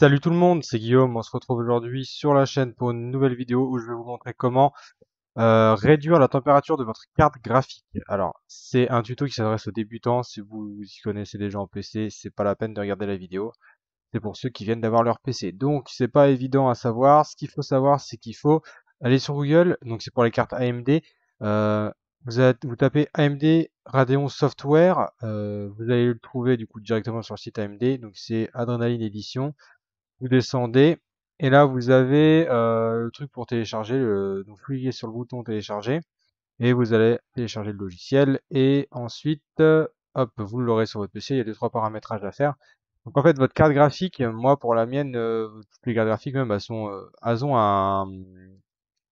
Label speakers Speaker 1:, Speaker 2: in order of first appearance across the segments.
Speaker 1: Salut tout le monde, c'est Guillaume. On se retrouve aujourd'hui sur la chaîne pour une nouvelle vidéo où je vais vous montrer comment euh, réduire la température de votre carte graphique. Alors, c'est un tuto qui s'adresse aux débutants. Si vous, y connaissez déjà en PC, c'est pas la peine de regarder la vidéo. C'est pour ceux qui viennent d'avoir leur PC. Donc, c'est pas évident à savoir. Ce qu'il faut savoir, c'est qu'il faut aller sur Google. Donc, c'est pour les cartes AMD. Euh, vous, vous, tapez AMD Radeon Software. Euh, vous allez le trouver du coup directement sur le site AMD. Donc, c'est Adrenaline Edition vous descendez et là vous avez euh, le truc pour télécharger, le, donc vous cliquez sur le bouton télécharger et vous allez télécharger le logiciel et ensuite hop vous l'aurez sur votre PC, il y a deux trois paramétrages à faire. Donc en fait votre carte graphique, moi pour la mienne, euh, toutes les cartes graphiques même elles, euh, ont un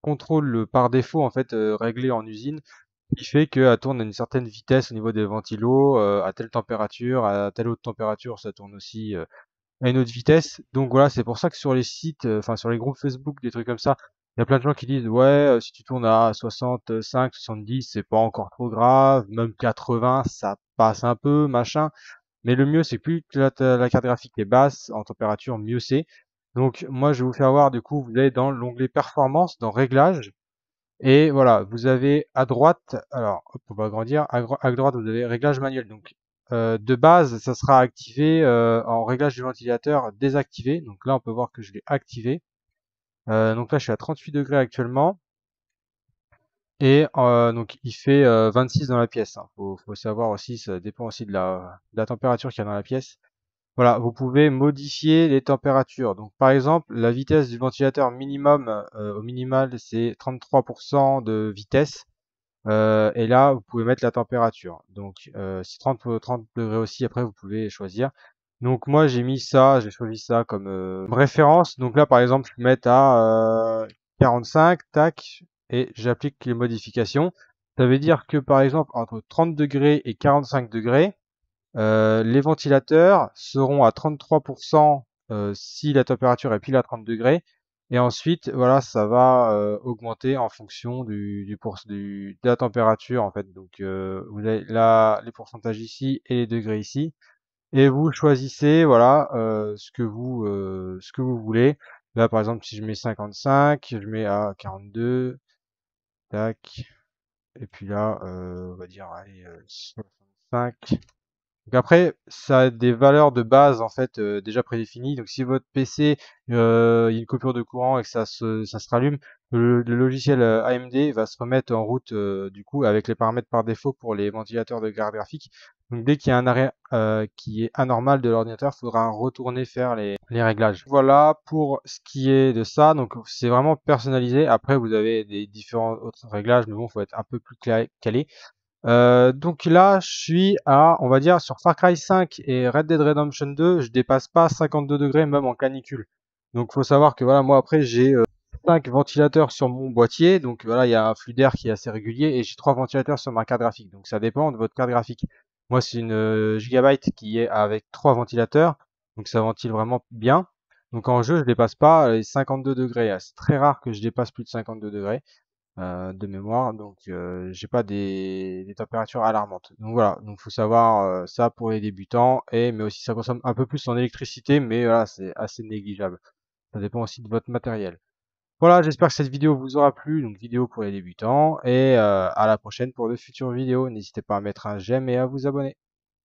Speaker 1: contrôle par défaut en fait euh, réglé en usine qui fait qu'elle tourne à une certaine vitesse au niveau des ventilos, à telle température, à telle haute température ça tourne aussi une autre vitesse. Donc voilà, c'est pour ça que sur les sites, euh, enfin sur les groupes Facebook, des trucs comme ça, il y a plein de gens qui disent ouais, euh, si tu tournes à 65, 70, c'est pas encore trop grave, même 80, ça passe un peu, machin. Mais le mieux, c'est plus que la, carte graphique est basse en température, mieux c'est. Donc moi, je vais vous faire voir, du coup, vous allez dans l'onglet performance, dans réglages. Et voilà, vous avez à droite, alors, pour on va agrandir, à, à droite, vous avez réglages manuel Donc euh, de base, ça sera activé euh, en réglage du ventilateur désactivé. Donc là, on peut voir que je l'ai activé. Euh, donc là, je suis à 38 degrés actuellement. Et donc il fait 26 dans la pièce. Il hein. Faut, savoir aussi, ça dépend aussi de la, de la température qu'il y a dans la pièce. Voilà, vous pouvez modifier les températures. Donc par exemple, la vitesse du ventilateur minimum au minimal, c'est 33% de vitesse. Euh, et là, vous pouvez mettre la température. Donc, euh, si 30, euh, degrés aussi, après, vous pouvez choisir. Donc, moi, j'ai mis ça, j'ai choisi ça comme référence. Donc là, par exemple, je mets mettre à 45, tac, et j'applique les modifications. Ça veut dire que, par exemple, entre 30 degrés et 45 degrés, les ventilateurs seront à 33% si la température est pile à 30 degrés, et ensuite, voilà, ça va euh, augmenter en fonction du, pour, de la température, en fait. Donc, euh, vous avez là les pourcentages ici et les degrés ici. Et vous choisissez, voilà, euh, ce que vous, ce que vous voulez. Là, par exemple, si je mets 55, je mets à 42, tac. Et puis là, on va dire, 65. Donc après, ça a des valeurs de base en fait euh, déjà prédéfinies. Donc si votre PC euh, a une coupure de courant et que ça se, ça se rallume, le, logiciel euh, AMD va se remettre en route du coup avec les paramètres par défaut pour les ventilateurs de carte graphique. Donc dès qu'il y a un arrêt qui est anormal de l'ordinateur, il faudra retourner faire les, les réglages. Voilà pour ce qui est de ça. Donc c'est vraiment personnalisé. Après vous avez des différents autres réglages, mais bon, faut être un peu plus calé. Euh, donc là, je suis à, on va dire, sur Far Cry 5 et Red Dead Redemption 2, je dépasse pas 52 degrés même en canicule. Donc faut savoir que voilà, moi après j'ai 5 euh, ventilateurs sur mon boîtier, donc voilà, il y a un flux d'air qui est assez régulier et j'ai 3 ventilateurs sur ma carte graphique. Donc ça dépend de votre carte graphique. Moi c'est une euh, Gigabyte qui est avec 3 ventilateurs, donc ça ventile vraiment bien. Donc en jeu, je dépasse pas les 52 degrés. Ah, c'est très rare que je dépasse plus de 52 degrés. Euh, de mémoire, donc euh, j'ai pas des, températures alarmantes. Donc voilà, donc faut savoir euh, ça pour les débutants et mais aussi ça consomme un peu plus en électricité, mais voilà c'est assez négligeable. Ça dépend aussi de votre matériel. Voilà, j'espère que cette vidéo vous aura plu, donc vidéo pour les débutants et à la prochaine pour de futures vidéos. N'hésitez pas à mettre un j'aime et à vous abonner.